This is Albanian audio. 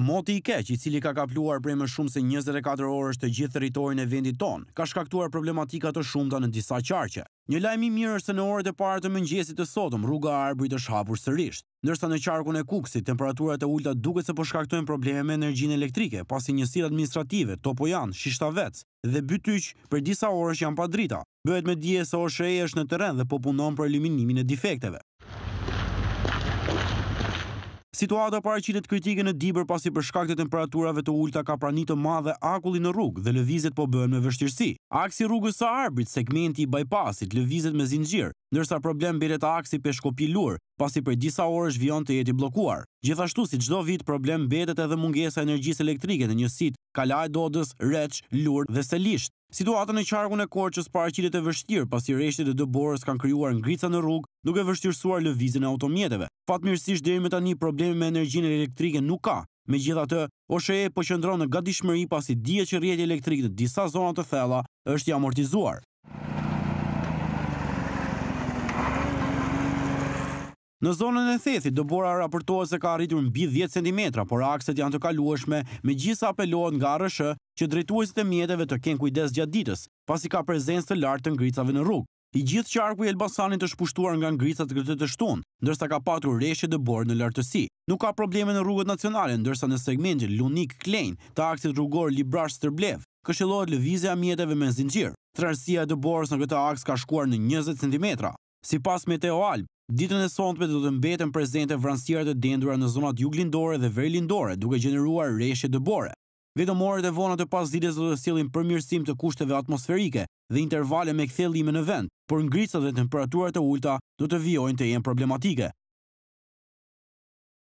Moti i keq, i cili ka kapluar prej më shumë se 24 orësh të gjithë territorin e vendit tonë, ka shkaktuar problematika të shumta në disa qarqe. Një lajmi i mirë është se në orët e para të mëngjesit të sotëm rruga e Arbrit është hapur sërish, ndërsa në qarkun e Kuksit temperaturat e ulta duket se po shkaktojnë probleme me energjinë elektrike, pasi njësira administrative Topojan, Shishtavec dhe Bytyq për disa orësh janë pa drita. Bëhet me dije se OSHE është në terren dhe po punon për eliminimin e defekteve. Situata paraqitet kritike në Dibër pasi për shkak të temperaturave të ulta ka pranitë të madhe akulli në rrugë dhe lëvizet po bëhen me vështirësi. Aksi rrugës së Arbrit, segmenti i bypassit, lëvizet me zinxhir, ndërsa problem bëre të aksi Peshkopi-Lur, pasi për disa orësh vion të jetë i bllokuar. Gjithashtu, si çdo vit, problem bëhet edhe mungesa energjisë elektrike në kalaj dodës, Reç, Lur dhe Selisht. Situata në qarkun e Korçës paraqitet e vështirë, pasi rreshtet e dëborës kanë krijuar ngrica në rrugë, duke vështirësuar lëvizjen e automjeteve. Fatmirësisht deri më tani probleme me energjinë elektrike nuk ka. Megjithatë, OSHE po qëndron në gatishmëri pasi dihet që rrjeti elektrik në disa zona të thella është i amortizuar. Në zonën e thethi, Dëbora raportohet se ka arritur mbi 10 cm, por akset janë të kalueshme me gjithë apelohet nga rëshë që drejtuajsit e mjetëve të kenë kujdes gjatë ditës, pasi ka prezens të lartë të ngricave në rrugë. I gjithë qarku i Elbasanit është pushtuar nga ngricat këtë të shtunë, ndërsa ka patur reshe dëborë në lartësi. Nuk ka probleme në rrugët nacionale, ndërsa në segmentin Lunik-Klejn të akset rrugor librash Stërblev, këshilohet lëvizja me dëborës në këtë aks ka shkuar në 20 cm. Si pas Meteo Alp, Ditën e sotme do të mbeten prezente vranësira të dendura në zonat juglindore dhe verilindore, duke gjeneruar reshje dëbore. Vetëm orët e vona të pasdites do të sillin përmirësim të kushteve atmosferike dhe intervale me kthjellime në vend, por ngricat dhe temperaturat e ulta do të vijojnë të jenë problematike.